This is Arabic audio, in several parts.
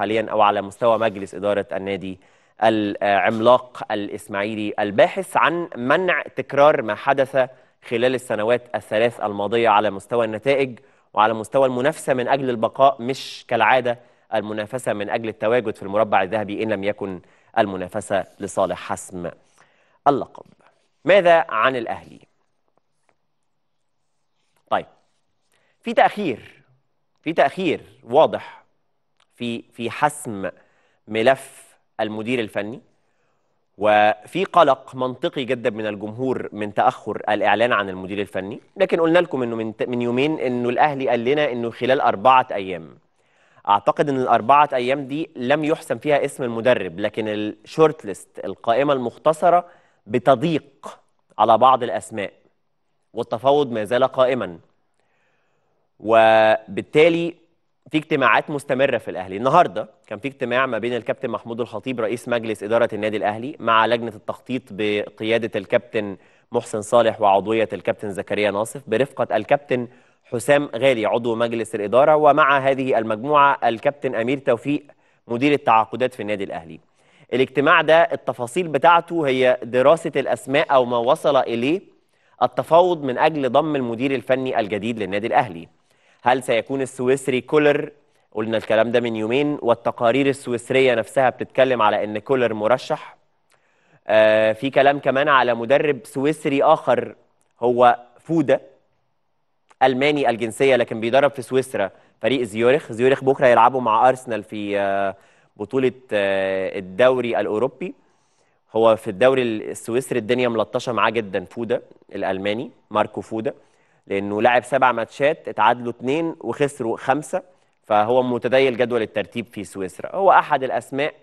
حاليا او على مستوى مجلس اداره النادي العملاق الاسماعيلي الباحث عن منع تكرار ما حدث خلال السنوات الثلاث الماضيه على مستوى النتائج وعلى مستوى المنافسه من اجل البقاء مش كالعاده المنافسه من اجل التواجد في المربع الذهبي ان لم يكن المنافسه لصالح حسم اللقب. ماذا عن الاهلي؟ طيب في تاخير في تاخير واضح في في حسم ملف المدير الفني وفي قلق منطقي جدا من الجمهور من تاخر الاعلان عن المدير الفني لكن قلنا لكم انه من من يومين انه الاهلي قال لنا انه خلال اربعه ايام اعتقد ان الاربعه ايام دي لم يحسم فيها اسم المدرب لكن الشورت ليست القائمه المختصره بتضيق على بعض الاسماء والتفاوض ما زال قائما وبالتالي في اجتماعات مستمره في الاهلي النهارده كان في اجتماع ما بين الكابتن محمود الخطيب رئيس مجلس اداره النادي الاهلي مع لجنه التخطيط بقياده الكابتن محسن صالح وعضويه الكابتن زكريا ناصف برفقه الكابتن حسام غالي عضو مجلس الاداره ومع هذه المجموعه الكابتن امير توفيق مدير التعاقدات في النادي الاهلي الاجتماع ده التفاصيل بتاعته هي دراسه الاسماء او ما وصل اليه التفاوض من اجل ضم المدير الفني الجديد للنادي الاهلي هل سيكون السويسري كولر قلنا الكلام ده من يومين والتقارير السويسرية نفسها بتتكلم على أن كولر مرشح آه في كلام كمان على مدرب سويسري آخر هو فودا ألماني الجنسية لكن بيدرب في سويسرا فريق زيورخ زيورخ بكرة يلعبوا مع أرسنال في آه بطولة آه الدوري الأوروبي هو في الدوري السويسري الدنيا ملطشة معاه جدا فودا الألماني ماركو فودا لانه لعب سبع ماتشات اتعادلوا اثنين وخسروا خمسه فهو متديل جدول الترتيب في سويسرا هو احد الاسماء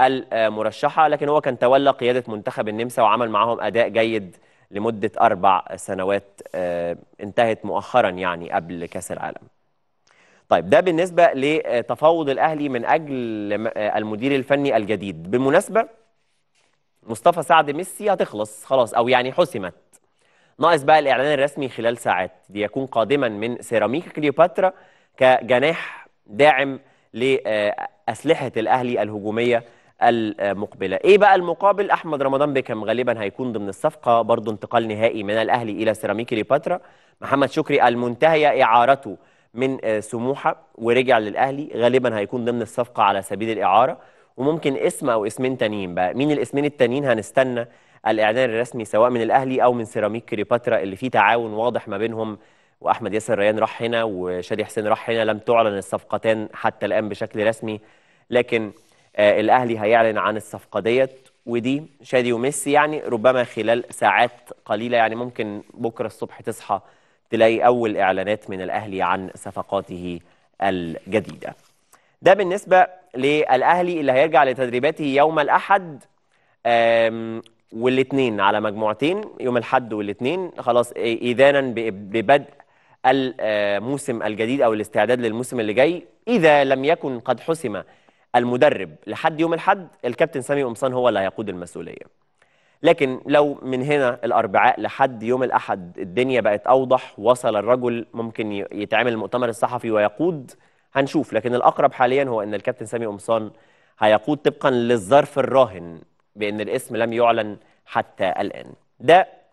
المرشحه لكن هو كان تولى قياده منتخب النمسا وعمل معهم اداء جيد لمده اربع سنوات آه، انتهت مؤخرا يعني قبل كاس العالم. طيب ده بالنسبه لتفاوض الاهلي من اجل آه، المدير الفني الجديد، بالمناسبه مصطفى سعد ميسي هتخلص خلاص او يعني حسمت ناقص بقى الإعلان الرسمي خلال ساعات ليكون قادما من سيراميكا كليوباترا كجناح داعم لأسلحة الأهلي الهجومية المقبلة إيه بقى المقابل أحمد رمضان بكم غالبا هيكون ضمن الصفقة برضه انتقال نهائي من الأهلي إلى سيراميكا كليوباترا محمد شكري المنتهية إعارته من سموحة ورجع للأهلي غالبا هيكون ضمن الصفقة على سبيل الإعارة وممكن اسم او اسمين تانيين بقى مين الاسمين التانيين هنستنى الاعلان الرسمي سواء من الاهلي او من سيراميك كليوباترا اللي فيه تعاون واضح ما بينهم واحمد ياسر ريان راح هنا وشادي حسين راح هنا لم تعلن الصفقتان حتى الان بشكل رسمي لكن آه الاهلي هيعلن عن الصفقه ديت ودي شادي وميسي يعني ربما خلال ساعات قليله يعني ممكن بكره الصبح تصحى تلاقي اول اعلانات من الاهلي عن صفقاته الجديده ده بالنسبه للاهلي اللي هيرجع لتدريباته يوم الاحد والاثنين على مجموعتين يوم الاحد والاثنين خلاص اذانا ببدء الموسم الجديد او الاستعداد للموسم اللي جاي اذا لم يكن قد حسم المدرب لحد يوم الاحد الكابتن سامي قمصان هو اللي هيقود المسؤوليه لكن لو من هنا الاربعاء لحد يوم الاحد الدنيا بقت اوضح وصل الرجل ممكن يتعمل المؤتمر الصحفي ويقود هنشوف لكن الأقرب حاليا هو أن الكابتن سامي قمصان هيقود طبقا للظرف الراهن بأن الاسم لم يعلن حتى الآن ده